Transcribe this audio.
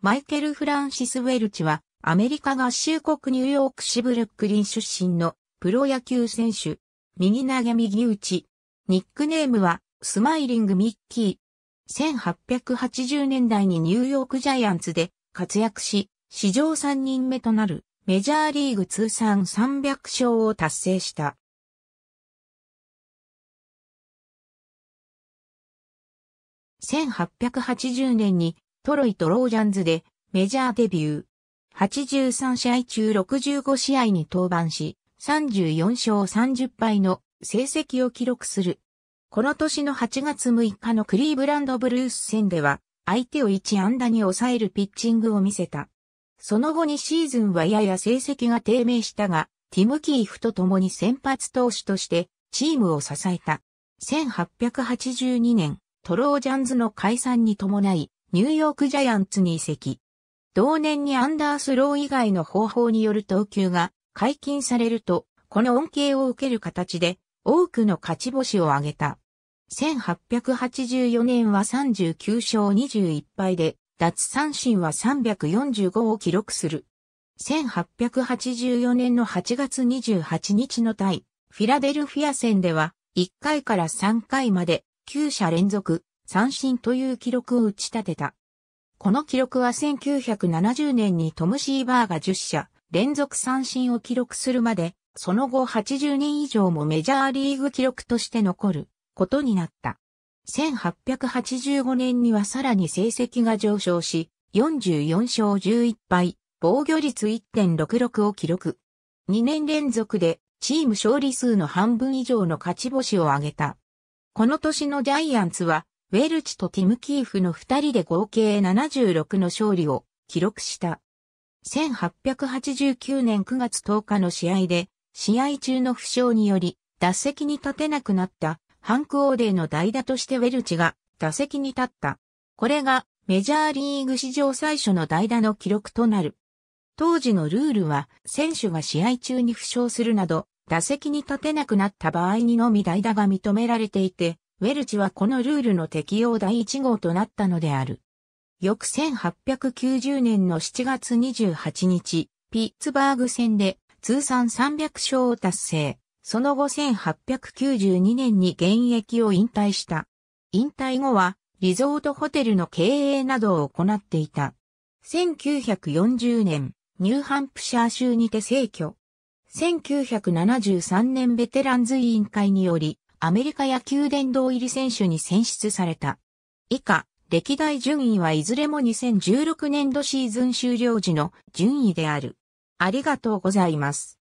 マイケル・フランシス・ウェルチは、アメリカ合衆国ニューヨークシブルックリン出身のプロ野球選手。右投げ右打ち。ニックネームは、スマイリング・ミッキー。1880年代にニューヨークジャイアンツで活躍し、史上3人目となるメジャーリーグ通算300勝を達成した。1880年にトロイト・ロージャンズでメジャーデビュー。83試合中65試合に登板し、34勝30敗の成績を記録する。この年の8月6日のクリーブランドブルース戦では、相手を1安打に抑えるピッチングを見せた。その後2シーズンはやや成績が低迷したが、ティム・キーフと共に先発投手としてチームを支えた。1882年、トロージャンズの解散に伴い、ニューヨークジャイアンツに移籍。同年にアンダースロー以外の方法による投球が解禁されると、この恩恵を受ける形で多くの勝ち星を挙げた。1884年は39勝21敗で、脱三振は345を記録する。1884年の8月28日の対、フィラデルフィア戦では、1回から3回まで、9者連続、三振という記録を打ち立てた。この記録は1970年にトム・シーバーが10社連続三振を記録するまで、その後80年以上もメジャーリーグ記録として残ることになった。1885年にはさらに成績が上昇し、44勝11敗、防御率1.66を記録。2年連続でチーム勝利数の半分以上の勝ち星を挙げた。この年のジャイアンツはウェルチとティム・キーフの二人で合計76の勝利を記録した。1889年9月10日の試合で、試合中の負傷により、打席に立てなくなったハンク・オーデーの代打としてウェルチが打席に立った。これがメジャーリーグ史上最初の代打の記録となる。当時のルールは選手が試合中に負傷するなど打席に立てなくなった場合にのみ代打が認められていて、ウェルチはこのルールの適用第1号となったのである。翌1890年の7月28日、ピッツバーグ戦で通算300勝を達成。その後1892年に現役を引退した。引退後はリゾートホテルの経営などを行っていた。1940年、ニューハンプシャー州にて逝去。1973年ベテランズ委員会により、アメリカ野球殿堂入り選手に選出された。以下、歴代順位はいずれも2016年度シーズン終了時の順位である。ありがとうございます。